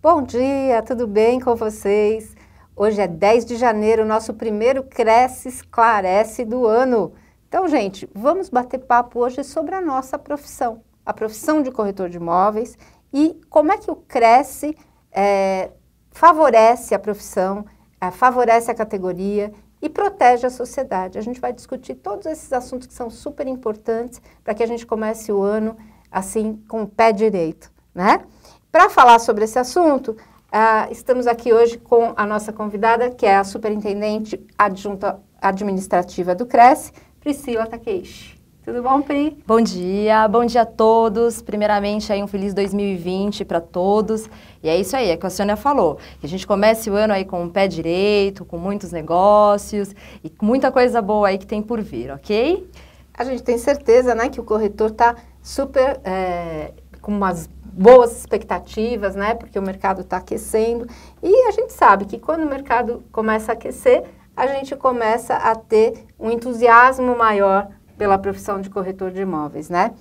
Bom dia, tudo bem com vocês? Hoje é 10 de janeiro, nosso primeiro Cresce Esclarece do ano. Então, gente, vamos bater papo hoje sobre a nossa profissão, a profissão de corretor de imóveis e como é que o Cresce é, favorece a profissão, é, favorece a categoria e protege a sociedade. A gente vai discutir todos esses assuntos que são super importantes para que a gente comece o ano assim com o pé direito, né? Para falar sobre esse assunto, uh, estamos aqui hoje com a nossa convidada, que é a superintendente adjunta administrativa do CRES, Priscila Takeishi. Tudo bom, Pri? Bom dia, bom dia a todos. Primeiramente, aí um feliz 2020 para todos. E é isso aí, é o que a Sônia falou. Que a gente comece o ano aí com o pé direito, com muitos negócios e muita coisa boa aí que tem por vir, ok? A gente tem certeza, né, que o corretor está super é, com umas boas expectativas, né? Porque o mercado está aquecendo. E a gente sabe que quando o mercado começa a aquecer, a gente começa a ter um entusiasmo maior pela profissão de corretor de imóveis, né?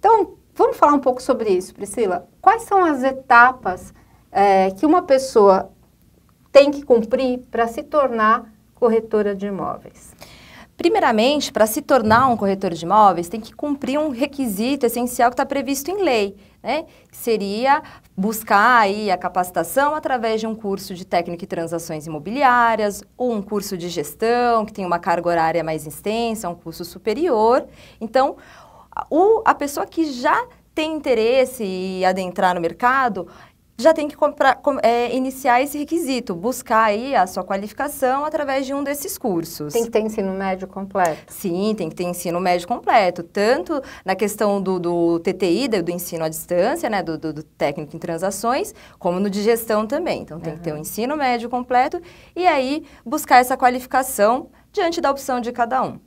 Então, vamos falar um pouco sobre isso, Priscila. Quais são as etapas é, que uma pessoa tem que cumprir para se tornar corretora de imóveis? Primeiramente, para se tornar um corretor de imóveis, tem que cumprir um requisito essencial que está previsto em lei, né? que seria buscar aí a capacitação através de um curso de técnico e transações imobiliárias, ou um curso de gestão, que tem uma carga horária mais extensa, um curso superior. Então, o, a pessoa que já tem interesse em adentrar no mercado, já tem que comprar, com, é, iniciar esse requisito, buscar aí a sua qualificação através de um desses cursos. Tem que ter ensino médio completo? Sim, tem que ter ensino médio completo, tanto na questão do, do TTI, do ensino à distância, né, do, do, do técnico em transações, como no de gestão também. Então, tem uhum. que ter o um ensino médio completo e aí buscar essa qualificação diante da opção de cada um.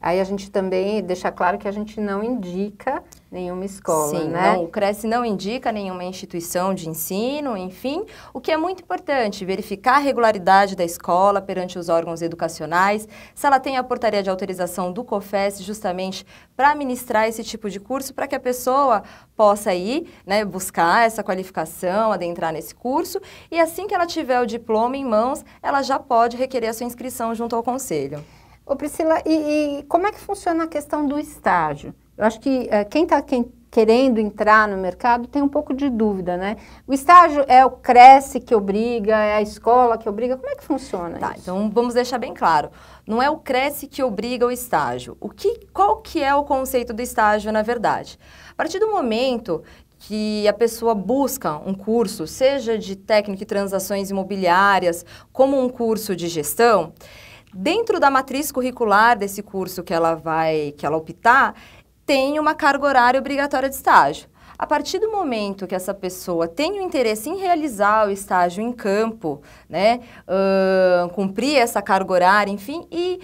Aí a gente também deixa claro que a gente não indica nenhuma escola, Sim, né? Não, o Cresce não indica nenhuma instituição de ensino, enfim, o que é muito importante, verificar a regularidade da escola perante os órgãos educacionais, se ela tem a portaria de autorização do COFES justamente para ministrar esse tipo de curso, para que a pessoa possa ir, né, buscar essa qualificação, adentrar nesse curso, e assim que ela tiver o diploma em mãos, ela já pode requerer a sua inscrição junto ao conselho. Ô Priscila, e, e, como é que funciona a questão do estágio? Eu acho que uh, quem está querendo entrar no mercado tem um pouco de dúvida, né? O estágio é o Cresce que obriga, é a escola que obriga, como é que funciona tá, isso? Então vamos deixar bem claro, não é o Cresce que obriga o estágio. O que, qual que é o conceito do estágio, na verdade? A partir do momento que a pessoa busca um curso, seja de técnica e transações imobiliárias, como um curso de gestão, Dentro da matriz curricular desse curso que ela vai, que ela optar, tem uma carga horária obrigatória de estágio. A partir do momento que essa pessoa tem o interesse em realizar o estágio em campo, né, uh, cumprir essa carga horária, enfim, e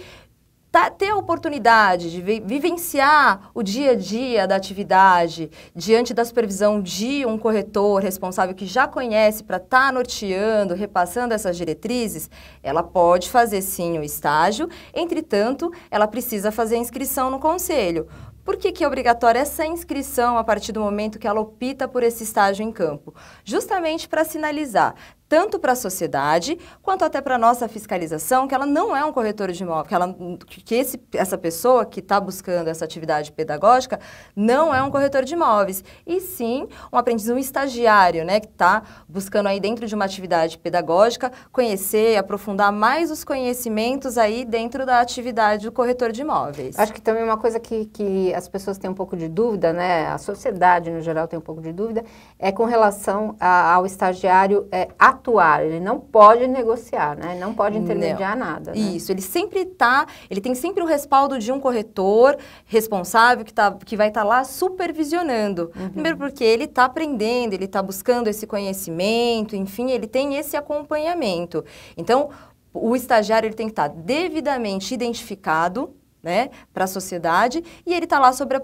tá, ter a oportunidade de vi vivenciar o dia a dia da atividade diante da supervisão de um corretor responsável que já conhece para estar tá norteando, repassando essas diretrizes, ela pode fazer sim o estágio, entretanto, ela precisa fazer a inscrição no conselho. Por que, que, é obrigatória essa inscrição a partir do momento que ela opta por esse estágio em campo? Justamente para sinalizar, tanto para a sociedade quanto até para a nossa fiscalização, que ela não é um corretor de imóvel, que, ela, que esse, essa pessoa que está buscando essa atividade pedagógica não é um corretor de imóveis, e sim um aprendiz, um estagiário, né, que está buscando aí dentro de uma atividade pedagógica conhecer, aprofundar mais os conhecimentos aí dentro da atividade do corretor de imóveis. Acho que também uma coisa que, que as pessoas têm um pouco de dúvida, né, a sociedade no geral tem um pouco de dúvida, é com relação a, ao estagiário é, atuar, ele não pode negociar, né? não pode intermediar não. nada. Né? Isso, ele sempre está, ele tem sempre o respaldo de um corretor responsável que, tá, que vai estar tá lá supervisionando. Uhum. Primeiro porque ele está aprendendo, ele está buscando esse conhecimento, enfim, ele tem esse acompanhamento. Então, o estagiário ele tem que estar tá devidamente identificado, né, para a sociedade, e ele está lá sobre a,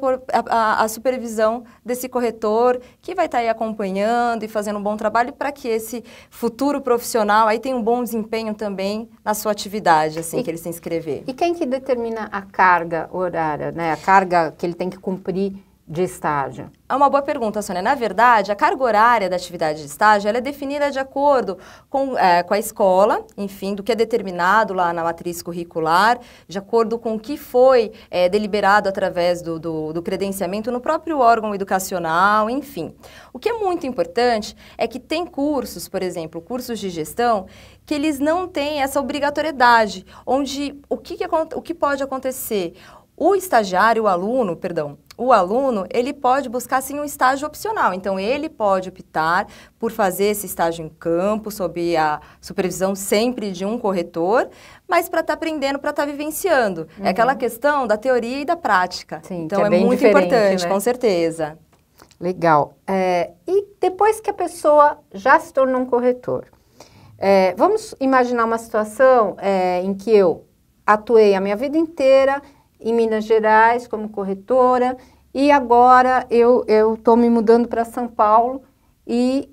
a, a, supervisão desse corretor, que vai estar tá aí acompanhando e fazendo um bom trabalho para que esse futuro profissional aí tenha um bom desempenho também na sua atividade, assim e, que ele se inscrever. E quem que determina a carga horária, né, a carga que ele tem que cumprir de estágio? É uma boa pergunta, Sônia. Na verdade, a carga horária da atividade de estágio é definida de acordo com, é, com a escola, enfim, do que é determinado lá na matriz curricular, de acordo com o que foi é, deliberado através do, do, do, credenciamento no próprio órgão educacional, enfim. O que é muito importante é que tem cursos, por exemplo, cursos de gestão, que eles não têm essa obrigatoriedade, onde o que, que o que pode acontecer? O estagiário, o aluno, perdão, o aluno ele pode buscar sim um estágio opcional. Então ele pode optar por fazer esse estágio em campo sob a supervisão sempre de um corretor, mas para estar tá aprendendo, para estar tá vivenciando. É uhum. É aquela questão da teoria e da prática. Sim, então é, é muito importante, né? com certeza. Legal. É, e depois que a pessoa já se tornou um corretor, é, vamos imaginar uma situação é, em que eu atuei a minha vida inteira em Minas Gerais como corretora e agora eu estou me mudando para São Paulo e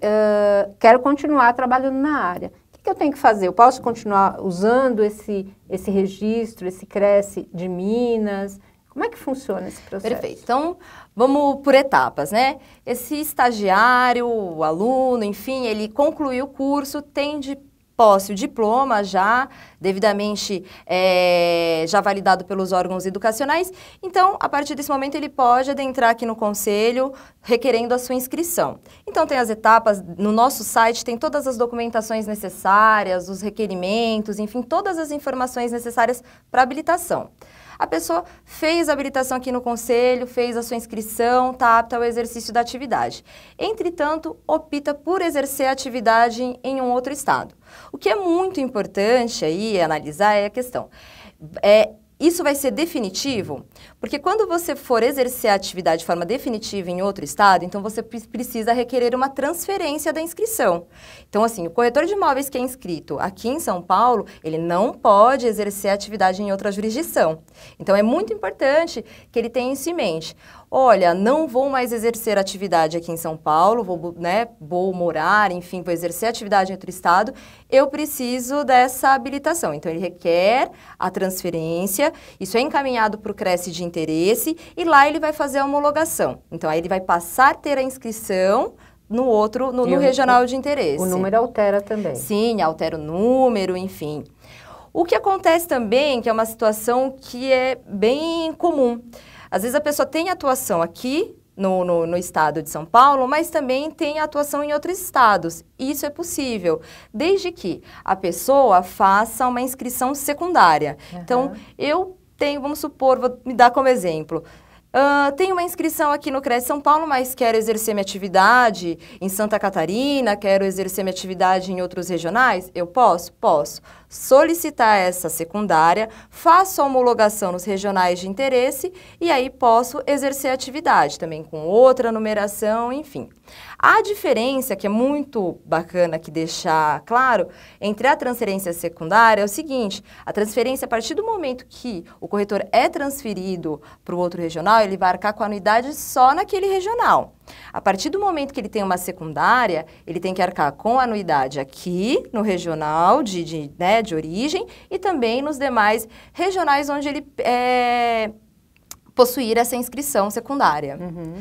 uh, quero continuar trabalhando na área. O que, que, eu tenho que fazer? Eu posso continuar usando esse, esse registro, esse Cresce de Minas? Como é que funciona esse processo? Perfeito. Então, vamos por etapas, né? Esse estagiário, o aluno, enfim, ele concluiu o curso, tem de posse o diploma já devidamente é, já validado pelos órgãos educacionais. Então, a partir desse momento, ele pode adentrar aqui no conselho requerendo a sua inscrição. Então, tem as etapas, no nosso site tem todas as documentações necessárias, os requerimentos, enfim, todas as informações necessárias para habilitação. A pessoa fez a habilitação aqui no conselho, fez a sua inscrição, está apta ao exercício da atividade. Entretanto, opta por exercer a atividade em um outro estado. O que é muito importante aí analisar é a questão. É, isso vai ser definitivo? Porque quando você for exercer a atividade de forma definitiva em outro estado, então você precisa requerer uma transferência da inscrição. Então, assim, o corretor de imóveis que é inscrito aqui em São Paulo, ele não pode exercer a atividade em outra jurisdição. Então, é muito importante que ele tenha isso em mente olha, não vou mais exercer atividade aqui em São Paulo, vou, né, vou morar, enfim, vou exercer atividade em outro estado, eu preciso dessa habilitação. Então, ele requer a transferência, isso é encaminhado para o Cresce de Interesse e lá ele vai fazer a homologação. Então, aí ele vai passar a ter a inscrição no outro, no, no o, regional de interesse. O número altera também. Sim, altera o número, enfim. O que acontece também, que é uma situação que é bem comum, às vezes a pessoa tem atuação aqui no, no, no, estado de São Paulo, mas também tem atuação em outros estados. Isso é possível, desde que a pessoa faça uma inscrição secundária. Uhum. Então, eu tenho, vamos supor, vou me dar como exemplo, tem ah, tenho uma inscrição aqui no Cresce São Paulo, mas quero exercer minha atividade em Santa Catarina, quero exercer minha atividade em outros regionais? Eu posso? Posso. Solicitar essa secundária, faço a homologação nos regionais de interesse e aí posso exercer atividade também com outra numeração, enfim. A diferença, que é muito bacana que deixar claro, entre a transferência secundária é o seguinte: a transferência, a partir do momento que o corretor é transferido para o outro regional, ele vai arcar com a anuidade só naquele regional. A partir do momento que ele tem uma secundária, ele tem que arcar com a anuidade aqui no regional de, de, né, de origem e também nos demais regionais onde ele é, possuir essa inscrição secundária. Uhum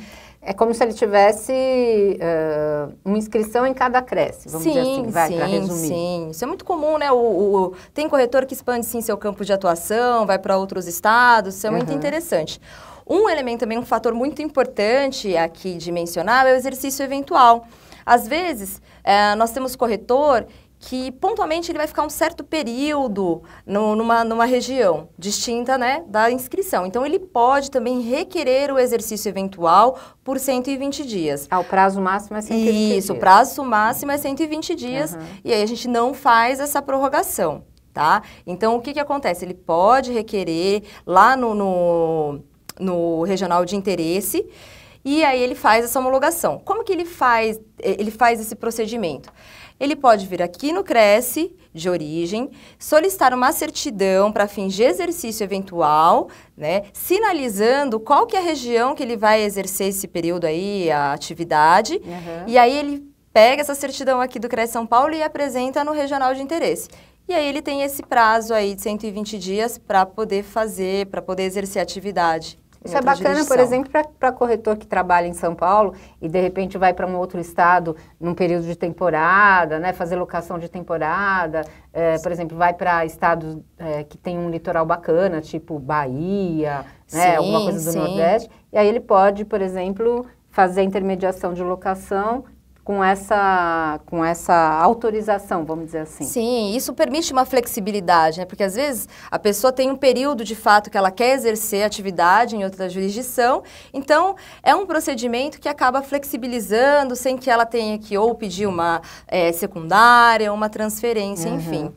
é como se ele tivesse uh, uma inscrição em cada creche, vamos sim, dizer assim, vai, para resumir. Sim, isso é muito comum, né? O, o, tem corretor que expande, sim, seu campo de atuação, vai para outros estados, isso é muito uhum. interessante. Um elemento também, um fator muito importante aqui de mencionar é o exercício eventual. Às vezes, eh, nós temos corretor que pontualmente ele vai ficar um certo período no, numa, numa região distinta né, da inscrição. Então, ele pode também requerer o exercício eventual por 120 dias. Ah, o prazo máximo é 120 Isso, dias. Isso, o prazo máximo é 120 dias uhum. e aí a gente não faz essa prorrogação, tá? Então, o que, que acontece? Ele pode requerer lá no, no, no regional de interesse e aí ele faz essa homologação. Como que ele faz, ele faz esse procedimento? ele pode vir aqui no Cresce de origem, solicitar uma certidão para fins de exercício eventual, né, sinalizando qual que é a região que ele vai exercer esse período aí, a atividade, uhum. e aí ele pega essa certidão aqui do Cresce São Paulo e apresenta no regional de interesse. E aí ele tem esse prazo aí de 120 dias para poder fazer, para poder exercer a atividade. Isso é bacana, por exemplo, para corretor que trabalha em São Paulo e de repente vai para um outro estado num período de temporada, né, fazer locação de temporada, é, por exemplo, vai para estados é, que tem um litoral bacana, tipo Bahia, né, sim, né, alguma coisa do sim. Nordeste, e aí ele pode, por exemplo, fazer a intermediação de locação com essa, com essa autorização, vamos dizer assim. Sim, isso permite uma flexibilidade, né? Porque às vezes a pessoa tem um período de fato que ela quer exercer atividade em outra jurisdição, então é um procedimento que acaba flexibilizando sem que ela tenha que ou pedir uma é, secundária, uma transferência, uhum. enfim.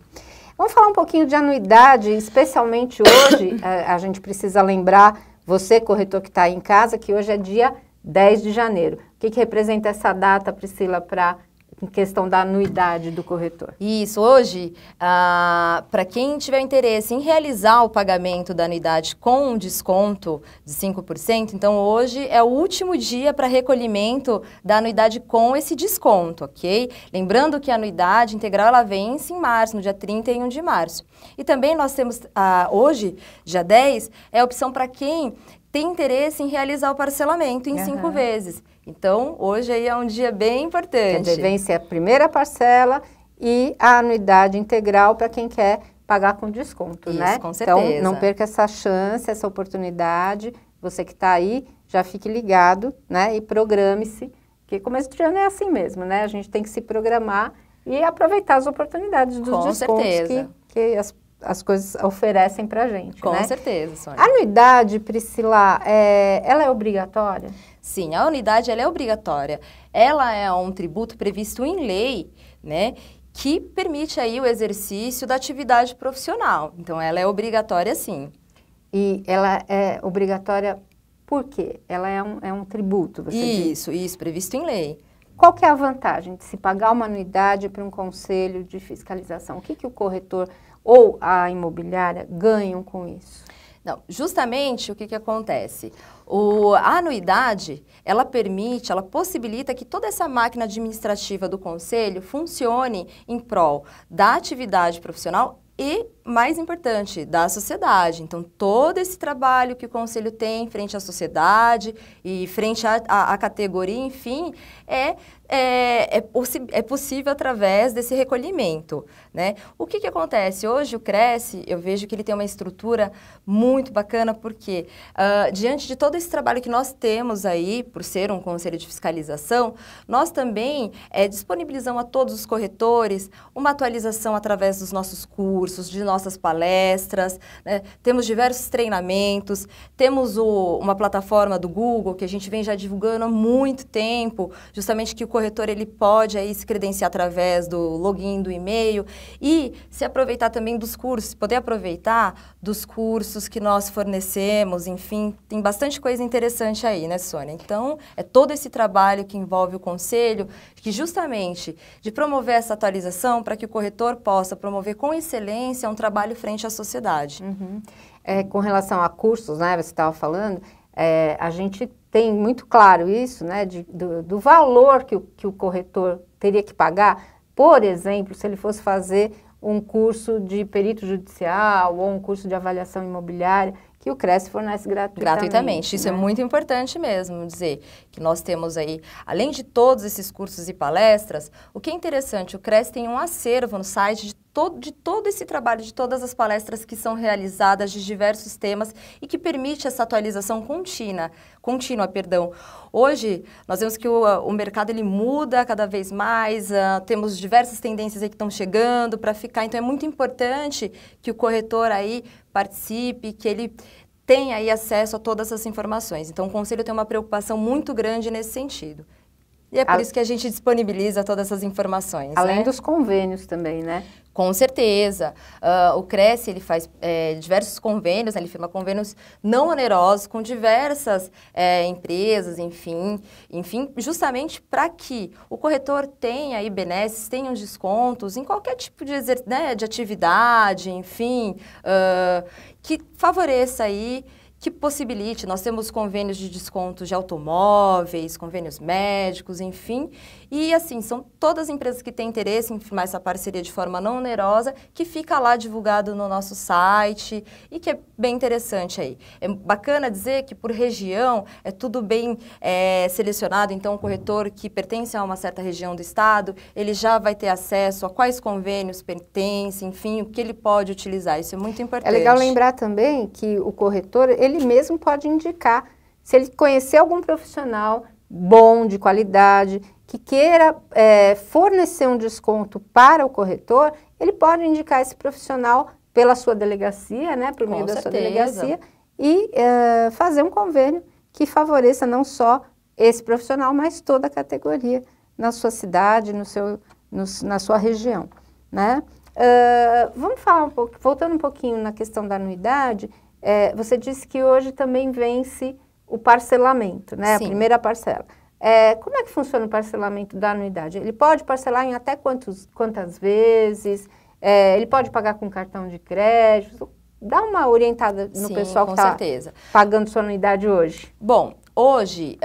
Vamos falar um pouquinho de anuidade, especialmente hoje, a, é, a gente precisa lembrar, você corretor que está em casa, que hoje é dia 10 de janeiro que, que representa essa data, Priscila, para em questão da anuidade do corretor. Isso, hoje, ah, para quem tiver interesse em realizar o pagamento da anuidade com um desconto de 5%, então hoje é o último dia para recolhimento da anuidade com esse desconto, ok? Lembrando que a anuidade integral ela vence em março, no dia 31 de março. E também nós temos, ah, hoje, dia 10, é a opção para quem tem interesse em realizar o parcelamento em uhum. cinco vezes. Então, hoje aí é um dia bem importante. Quer dizer, vence a primeira parcela e a anuidade integral para quem quer pagar com desconto, Isso, né? com então, certeza. Então, não perca essa chance, essa oportunidade. Você que está aí, já fique ligado, né? E programe-se, porque começo de ano é assim mesmo, né? A gente tem que se programar e aproveitar as oportunidades dos com descontos certeza. que, que as, as coisas oferecem para gente, Com né? certeza, Sônia. A anuidade, Priscila, é, ela é obrigatória? Sim, a unidade é obrigatória. Ela é um tributo previsto em lei, né? Que permite aí o exercício da atividade profissional. Então, ela é obrigatória sim. E ela é obrigatória por quê? Ela é um, é um tributo, você Isso, diz. isso, previsto em lei. Qual que é a vantagem de se pagar uma anuidade para um conselho de fiscalização? O que, que o corretor ou a imobiliária ganham com isso? Não, justamente o que, que acontece? O, a anuidade, ela permite, ela possibilita que toda essa máquina administrativa do conselho funcione em prol da atividade profissional e mais importante, da sociedade. Então, todo esse trabalho que o Conselho tem frente à sociedade e frente à categoria, enfim, é é, é, é, possível através desse recolhimento. Né? O que, que acontece? Hoje o Cresce, eu vejo que ele tem uma estrutura muito bacana, porque uh, diante de todo esse trabalho que nós temos aí, por ser um conselho de fiscalização, nós também é, disponibilizamos a todos os corretores uma atualização através dos nossos cursos, de nós nossas palestras, né? temos diversos treinamentos, temos o, uma plataforma do Google que a gente vem já divulgando há muito tempo, justamente que o corretor ele pode aí se credenciar através do login do e-mail e se aproveitar também dos cursos, poder aproveitar dos cursos que nós fornecemos, enfim, tem bastante coisa interessante aí, né, Sônia? Então, é todo esse trabalho que envolve o conselho, que justamente de promover essa atualização para que o corretor possa promover com excelência um trabalho frente à sociedade. Uhum. É, com relação a cursos, né, você estava falando, é, a gente tem muito claro isso, né, de, do, do, valor que o, que o corretor teria que pagar, por exemplo, se ele fosse fazer um curso de perito judicial ou um curso de avaliação imobiliária, que o Cresce fornece gratuitamente. Gratuitamente, isso é né? é muito importante mesmo, dizer que nós temos aí, além de todos esses cursos e palestras, o que é interessante, o Cresce tem um acervo no site de todo, de todo esse trabalho, de todas as palestras que são realizadas, de diversos temas e que permite essa atualização contínua, contínua perdão. Hoje, nós vemos que o, o mercado ele muda cada vez mais, uh, temos diversas tendências aí que estão chegando para ficar, então é muito importante que o corretor aí participe, que ele tenha aí acesso a todas essas informações. Então, o conselho tem uma preocupação muito grande nesse sentido. E é por a... isso que a gente disponibiliza todas essas informações. Além né? dos convênios também, né? Com certeza. Uh, o Cresce ele faz é, diversos convênios, né? ele firma convênios não onerosos com diversas é, empresas, enfim, enfim, justamente para que o corretor tenha benesses, tenha os descontos em qualquer tipo de, né, de atividade, enfim, uh, que favoreça aí que possibilite. Nós temos convênios de descontos de automóveis, convênios médicos, enfim. E assim, são todas as empresas que têm interesse em firmar essa parceria de forma não onerosa, que fica lá divulgado no nosso site e que é bem interessante aí. É bacana dizer que por região é tudo bem é, selecionado, então o corretor que pertence a uma certa região do estado, ele já vai ter acesso a quais convênios pertence, enfim, o que ele pode utilizar. Isso é muito importante. É legal lembrar também que o corretor, ele ele mesmo pode indicar. Se ele conhecer algum profissional bom, de qualidade, que queira é, fornecer um desconto para o corretor, ele pode indicar esse profissional pela sua delegacia, né, por meio da sua delegacia, e é, fazer um convênio que favoreça não só esse profissional, mas toda a categoria na sua cidade, no seu, no, na sua região, né? Uh, vamos falar um pouco, voltando um pouquinho na questão da anuidade, é, você disse que hoje também vence o parcelamento, né? Sim. A primeira parcela. É, como é que funciona o parcelamento da anuidade? Ele pode parcelar em até quantos, quantas vezes? É, ele pode pagar com cartão de crédito? Dá uma orientada no Sim, pessoal que está pagando sua anuidade hoje. Bom, Hoje,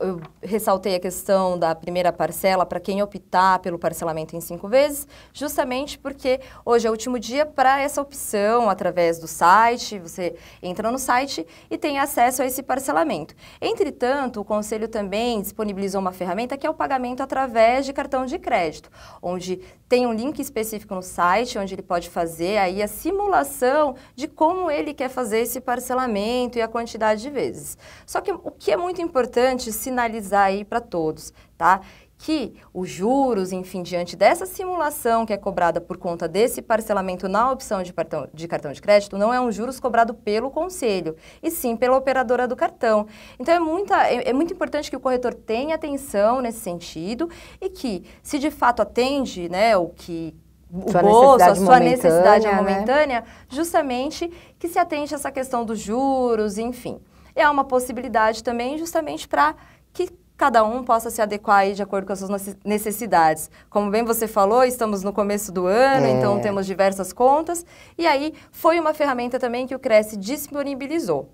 uh, eu ressaltei a questão da primeira parcela para quem optar pelo parcelamento em cinco vezes, justamente porque hoje é o último dia para essa opção através do site. Você entra no site e tem acesso a esse parcelamento. Entretanto, o Conselho também disponibilizou uma ferramenta que é o pagamento através de cartão de crédito, onde tem um link específico no site onde ele pode fazer aí a simulação de como ele quer fazer esse parcelamento e a quantidade de vezes. Só que o que é muito importante sinalizar aí para todos, tá? que os juros, enfim, diante dessa simulação que é cobrada por conta desse parcelamento na opção de cartão de, cartão de crédito, não é um juros cobrado pelo conselho, e sim pela operadora do cartão. Então é, muita, é, é muito importante que o corretor tenha atenção nesse sentido e que, se de fato atende né, o que o sua bolso, a sua necessidade né? momentânea, justamente que se atente a essa questão dos juros, enfim. É uma possibilidade também justamente para que cada um possa se adequar aí de acordo com as suas necessidades. Como bem você falou, estamos no começo do ano, então é. então temos diversas contas. E aí foi uma ferramenta também que o Cresce disponibilizou.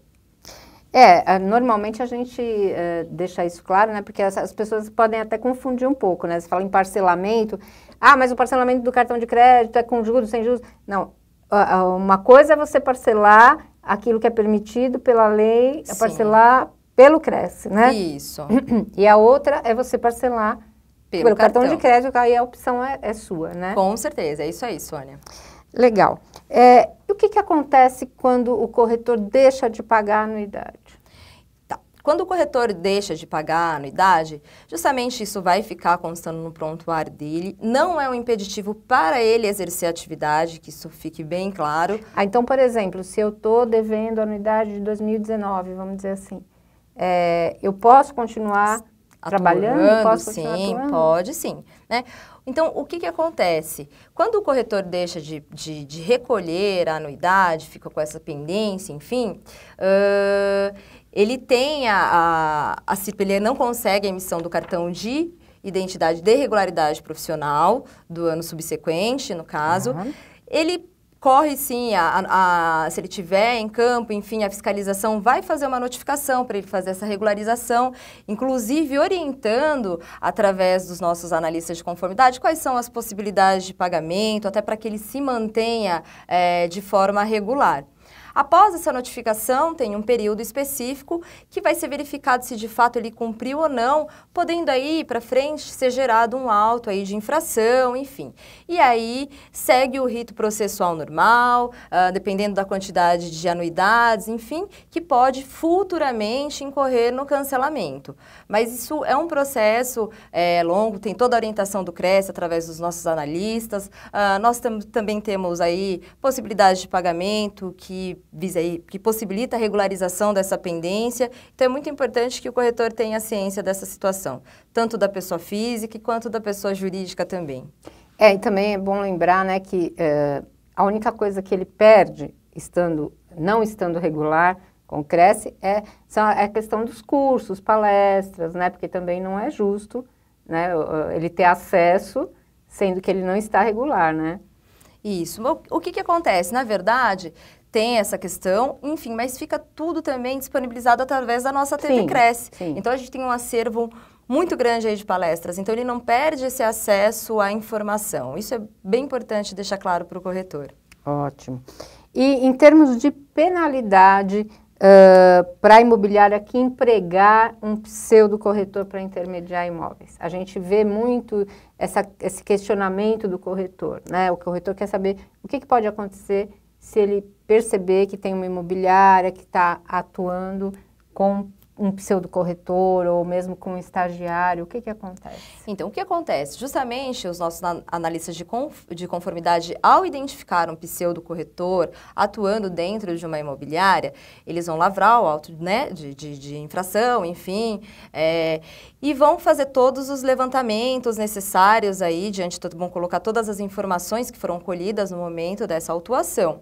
É, normalmente a gente uh, deixa isso claro, né? Porque as, as, pessoas podem até confundir um pouco, né? Você fala em parcelamento. Ah, mas o parcelamento do cartão de crédito é com juros, sem juros. Não. Uh, uma coisa é você parcelar aquilo que é permitido pela lei, é parcelar pelo Cresce, né? Isso. E a outra é você parcelar pelo, pelo cartão. cartão. de crédito, aí a opção é, é, sua, né? Com certeza, é isso aí, Sônia. Legal. É, e o que, que acontece quando o corretor deixa de pagar a anuidade? Tá. Quando o corretor deixa de pagar a anuidade, justamente isso vai ficar constando no prontuário dele. Não é um impeditivo para ele exercer a atividade, que isso fique bem claro. Ah, então, por exemplo, se eu estou devendo a anuidade de 2019, vamos dizer assim, é, eu posso continuar trabalhando? Posso continuar sim, atuando? pode sim. Né? Então, o que, que acontece? Quando o corretor deixa de, de, de recolher a anuidade, fica com essa pendência, enfim, uh, ele tem a, a, a CIP, ele não consegue a emissão do cartão de identidade de regularidade profissional do ano subsequente, no caso. Uhum. Ele corre sim, a, a, se ele tiver em campo, enfim, a fiscalização vai fazer uma notificação para ele fazer essa regularização, inclusive orientando através dos nossos analistas de conformidade quais são as possibilidades de pagamento, até para que ele se mantenha é, de forma regular. Após essa notificação, tem um período específico que vai ser verificado se de fato ele cumpriu ou não, podendo aí para frente ser gerado um auto aí de infração, enfim. E aí segue o rito processual normal, uh, dependendo da quantidade de anuidades, enfim, que pode futuramente incorrer no cancelamento. Mas isso é um processo é, longo, tem toda a orientação do CRES através dos nossos analistas. Uh, nós tam também temos aí possibilidade de pagamento que visa que possibilita a regularização dessa pendência. Então é muito importante que o corretor tenha ciência dessa situação, tanto da pessoa física quanto da pessoa jurídica também. É, e também é bom lembrar, né, que é, a única coisa que ele perde estando não estando regular com Cresce é são é a questão dos cursos, palestras, né, porque também não é justo, né, ele ter acesso sendo que ele não está regular, né? Isso. O que, que acontece? Na verdade, tem essa questão, enfim, mas fica tudo também disponibilizado através da nossa TV sim, Cresce. Sim. Então a gente tem um acervo muito grande aí de palestras, então ele não perde esse acesso à informação. Isso é bem importante deixar claro para o corretor. Ótimo. E em termos de penalidade uh, para a imobiliária que empregar um pseudo corretor para intermediar imóveis, a gente vê muito essa, esse questionamento do corretor, né? O corretor quer saber o que, que pode acontecer se ele perceber que tem uma imobiliária que está atuando com um pseudocorretor ou mesmo com um estagiário, o que, que acontece? Então, o que acontece? Justamente os nossos analistas de, de conformidade, ao identificar um pseudocorretor atuando dentro de uma imobiliária, eles vão lavrar o auto né, de, de, de infração, enfim, é, e vão fazer todos os levantamentos necessários aí, diante de vão colocar todas as informações que foram colhidas no momento dessa autuação.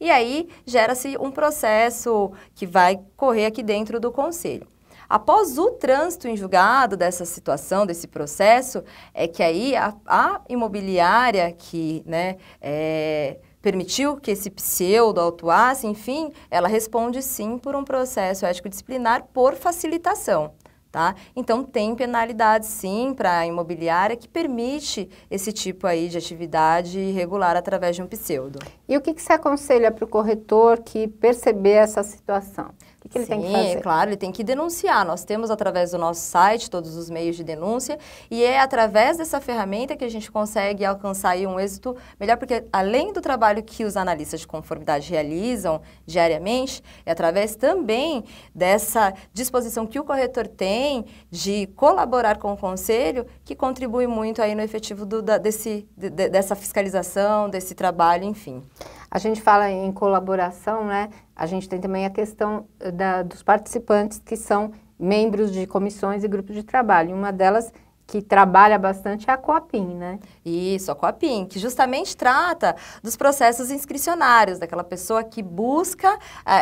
E aí gera-se um processo que vai correr aqui dentro do conselho. Após o trânsito em julgado dessa situação, desse processo, é que aí a, a imobiliária que né, é, permitiu que esse pseudo autuasse, enfim, ela responde sim por um processo ético-disciplinar por facilitação. Tá? Então, tem penalidade, sim, para a imobiliária que permite esse tipo aí de atividade irregular através de um pseudo. E o que, que você aconselha para o corretor que perceber essa situação? O que, que ele Sim, tem que fazer? claro, ele tem que denunciar. Nós temos através do nosso site todos os meios de denúncia e é através dessa ferramenta que a gente consegue alcançar um êxito melhor, porque além do trabalho que os analistas de conformidade realizam diariamente, é através também dessa disposição que o corretor tem de colaborar com o conselho que contribui muito aí no efetivo do, da, desse, de, dessa fiscalização, desse trabalho, enfim. A gente fala em colaboração, né? A gente tem também a questão eh, da, dos participantes que são membros de comissões e grupos de trabalho. Uma delas que trabalha bastante é a Coapim, né? Isso, a Coapim, que justamente trata dos processos inscricionários, daquela pessoa que busca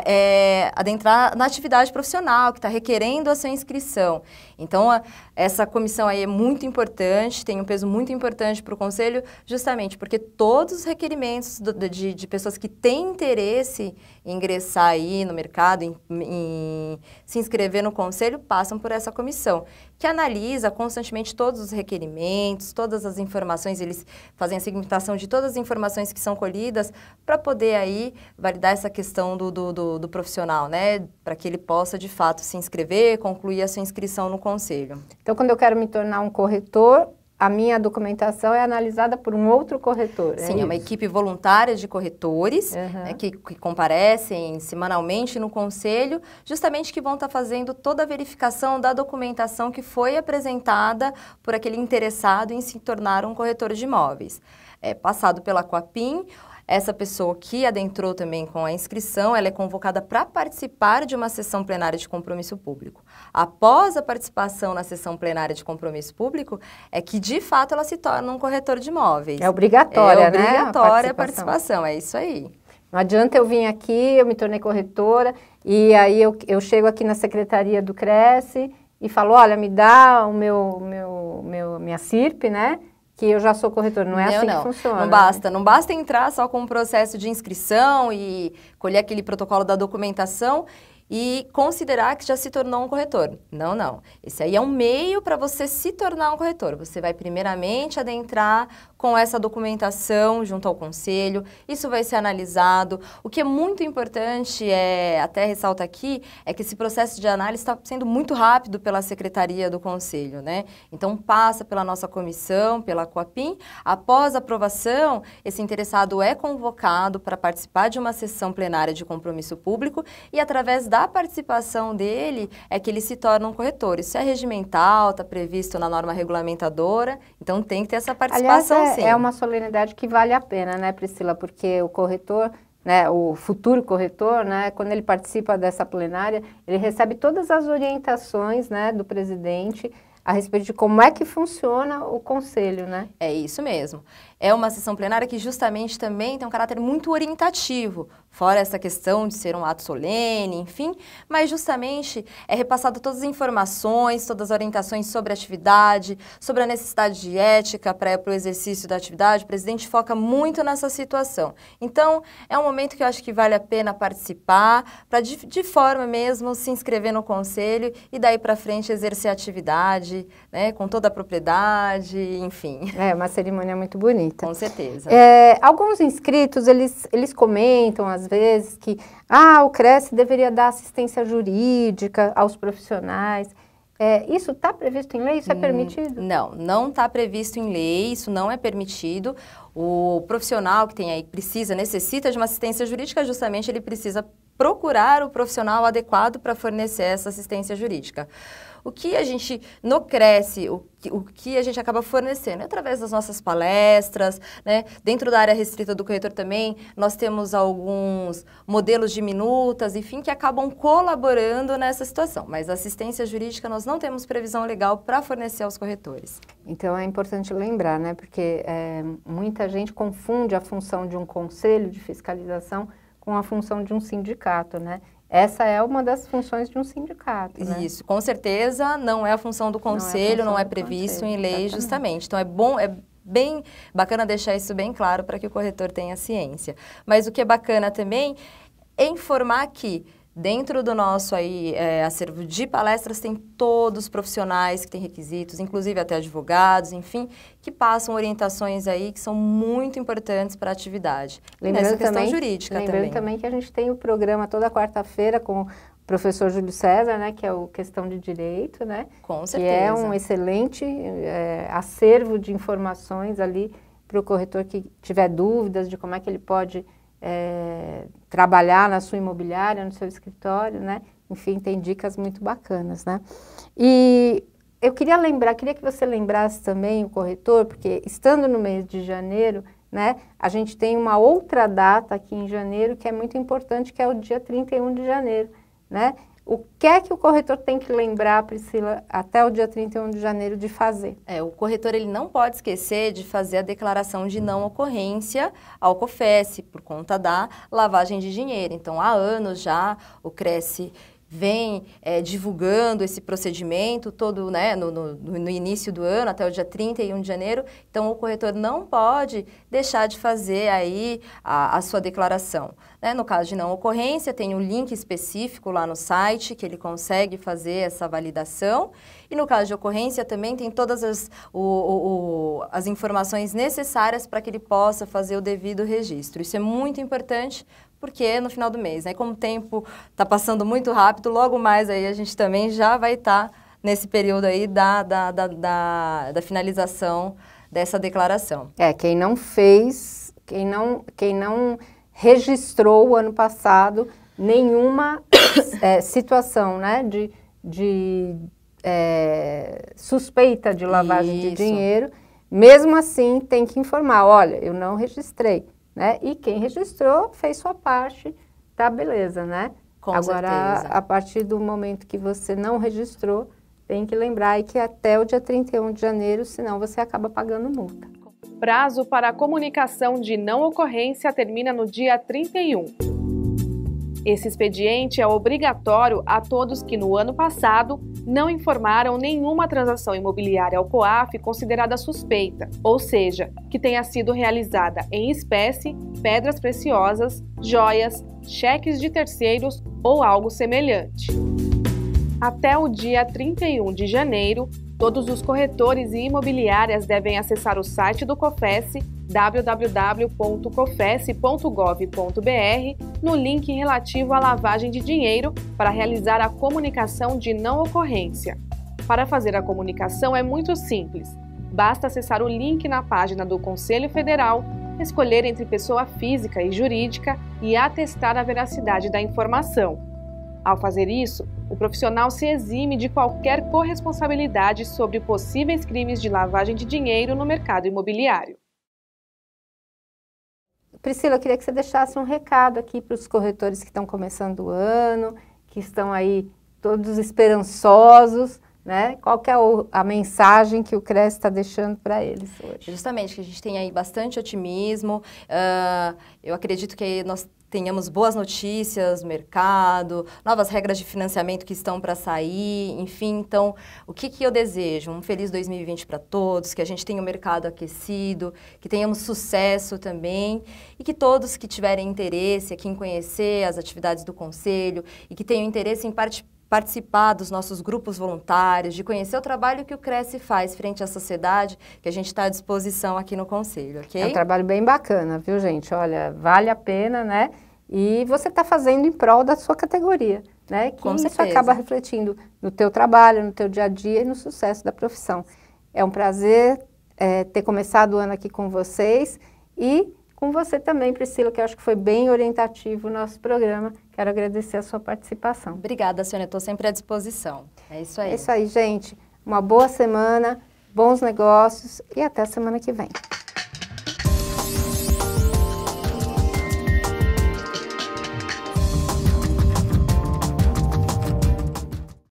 é, adentrar na atividade profissional, que está requerendo a sua inscrição. Então, a, essa comissão aí é muito importante, tem um peso muito importante para o Conselho, justamente porque todos os requerimentos do, de, de, pessoas que têm interesse em ingressar aí no mercado, em, em se inscrever no Conselho, passam por essa comissão que analisa constantemente todos os requerimentos, todas as informações, eles fazem a segmentação de todas as informações que são colhidas para poder aí validar essa questão do, do, do, do profissional, né? Para que ele possa, de fato, se inscrever, concluir a sua inscrição no conselho. Então, quando eu quero me tornar um corretor, a minha documentação é analisada por um outro corretor. É Sim, é, é uma equipe voluntária de corretores uhum. né, que, que, comparecem semanalmente no conselho, justamente que vão estar tá fazendo toda a verificação da documentação que foi apresentada por aquele interessado em se tornar um corretor de imóveis. É passado pela Coapim essa pessoa que adentrou também com a inscrição, ela é convocada para participar de uma sessão plenária de compromisso público. Após a participação na sessão plenária de compromisso público, é que de fato ela se torna um corretor de imóveis. É obrigatória, né é obrigatória né? a, participação. a participação, é isso aí. Não adianta eu vir aqui, eu me tornei corretora, e aí eu, eu chego aqui na secretaria do Cresce e falo, olha, me dá o meu, meu, meu minha CIRP, né? que eu já sou corretor. Não é assim não. que funciona. Não né? basta. Não basta entrar só com o processo de inscrição e colher aquele protocolo da documentação e considerar que já se tornou um corretor. Não, não. Esse aí é um meio para você se tornar um corretor. Você vai primeiramente adentrar com essa documentação junto ao conselho, isso vai ser analisado. O que é muito importante, é, até ressalta aqui, é que esse processo de análise está sendo muito rápido pela secretaria do conselho, né? Então passa pela nossa comissão, pela COAPIM, após a aprovação, esse interessado é convocado para participar de uma sessão plenária de compromisso público e através da participação dele é que ele se torna um corretor. Isso é regimental, está previsto na norma regulamentadora, então tem que ter essa participação Aliás, é é, é uma solenidade que vale a pena, né, Priscila? Porque o corretor né, o futuro corretor, né, quando ele participa dessa plenária, ele recebe todas as orientações né, do presidente a respeito de como é que funciona o conselho, né? É isso mesmo é uma sessão plenária que justamente também tem um caráter muito orientativo, fora essa questão de ser um ato solene, enfim, mas justamente é repassado todas as informações, todas as orientações sobre a atividade, sobre a necessidade de ética para o exercício da atividade. O presidente foca muito nessa situação. Então, é um momento que eu acho que vale a pena participar, para de, de, forma mesmo se inscrever no conselho e daí para frente exercer a atividade, né, com toda a propriedade, enfim. É uma cerimônia muito bonita. Com certeza. É, alguns inscritos, eles, eles comentam às vezes que ah, o Cresce deveria dar assistência jurídica aos profissionais. É, isso está previsto em lei? Isso é hum, permitido? Não, não está previsto em lei, isso não é permitido. O profissional que tem aí precisa, necessita de uma assistência jurídica, justamente ele precisa procurar o profissional adequado para fornecer essa assistência jurídica o que a gente no Cresce, o, o que a gente acaba fornecendo né? através das nossas palestras, né? Dentro da área restrita do corretor também, nós temos alguns modelos de minutas, enfim, que acabam colaborando nessa situação. Mas assistência jurídica nós não temos previsão legal para fornecer aos corretores. Então é importante lembrar, né? Porque é, muita gente confunde a função de um conselho de fiscalização com a função de um sindicato, né? Essa é uma das funções de um sindicato. Né? Isso, com certeza não é a função do é conselho, não é, não é previsto conselho, em lei exatamente. justamente. Então é bom, é bem bacana deixar isso bem claro para que o corretor tenha ciência. Mas o que é bacana também é informar que Dentro do nosso aí, é, acervo de palestras tem todos os profissionais que têm requisitos, inclusive até advogados, enfim, que passam orientações aí que são muito importantes para a atividade. Lembrando Nessa questão também, jurídica lembrando também. também que a gente tem o programa toda quarta-feira com o professor Júlio César, né, que é o Questão de Direito, né? Com certeza. Que é um excelente é, acervo de informações ali para o corretor que tiver dúvidas de como é que ele pode é, trabalhar na sua imobiliária, no seu escritório, né? Enfim, tem dicas muito bacanas, né? E eu queria lembrar, queria que você lembrasse também o corretor, porque estando no mês de janeiro, né, a gente tem uma outra data aqui em janeiro que é muito importante, que é o dia 31 de janeiro, né? O que é que o corretor tem que lembrar, Priscila, até o dia 31 de janeiro de fazer? É, o corretor ele não pode esquecer de fazer a declaração de não ocorrência ao COFES por conta da lavagem de dinheiro. Então, há anos já o Cresce vem é, divulgando esse procedimento todo né, no, no, no, início do ano, até o dia 31 de janeiro. Então, o corretor não pode deixar de fazer aí a, a sua declaração. Né? No caso de não ocorrência, tem um link específico lá no site que ele consegue fazer essa validação. E no caso de ocorrência, também tem todas as, o, o, as informações necessárias para que ele possa fazer o devido registro. Isso é muito importante porque é no final do mês. né? como o tempo está passando muito rápido, logo mais aí a gente também já vai estar tá nesse período aí da, da, da, da, da finalização dessa declaração. É, quem não fez, quem não, quem não registrou o ano passado nenhuma é, situação né, de, de é, suspeita de lavagem Isso. de dinheiro, mesmo assim tem que informar, olha, eu não registrei né? E quem registrou fez sua parte, tá beleza, né? Com Agora, certeza. a partir do momento que você não registrou, tem que lembrar aí que até o dia 31 de janeiro, senão você acaba pagando multa. Prazo para comunicação de não ocorrência termina no dia 31. Esse expediente é obrigatório a todos que no ano passado não informaram nenhuma transação imobiliária ao COAF considerada suspeita, ou seja, que tenha sido realizada em espécie, pedras preciosas, joias, cheques de terceiros ou algo semelhante. Até o dia 31 de janeiro, Todos os corretores e imobiliárias devem acessar o site do COFES www.cofes.gov.br no link relativo à lavagem de dinheiro para realizar a comunicação de não ocorrência. Para fazer a comunicação é muito simples. Basta acessar o link na página do Conselho Federal, escolher entre pessoa física e jurídica e atestar a veracidade da informação. Ao fazer isso, o profissional se exime de qualquer corresponsabilidade sobre possíveis crimes de lavagem de dinheiro no mercado imobiliário. Priscila, eu queria que você deixasse um recado aqui para os corretores que estão começando o ano, que estão aí todos esperançosos, né? Qual é a mensagem que o CRES está deixando para eles hoje? Justamente, que a gente tem aí bastante otimismo. Uh, eu acredito que nós tenhamos boas notícias no mercado, novas regras de financiamento que estão para sair, enfim. Então, o que, que eu desejo? Um feliz 2020 para todos, que a gente tenha o um mercado aquecido, que tenhamos sucesso também e que todos que tiverem interesse aqui em conhecer as atividades do Conselho e que tenham interesse em participar participar dos nossos grupos voluntários, de conhecer o trabalho que o Cresce faz frente à sociedade, que a gente está à disposição aqui no Conselho, ok? É um trabalho bem bacana, viu, gente? Olha, vale a pena, né? E você está fazendo em prol da sua categoria, né? Que Com isso certeza. acaba refletindo no teu trabalho, no teu dia a dia e no sucesso da profissão. É um prazer é, ter começado o ano aqui com vocês e com você também, Priscila, que eu acho que foi bem orientativo o nosso programa. Quero agradecer a sua participação. Obrigada, senhora. estou sempre à disposição. É isso aí. É isso aí, gente. Uma boa semana, bons negócios e até a semana que vem.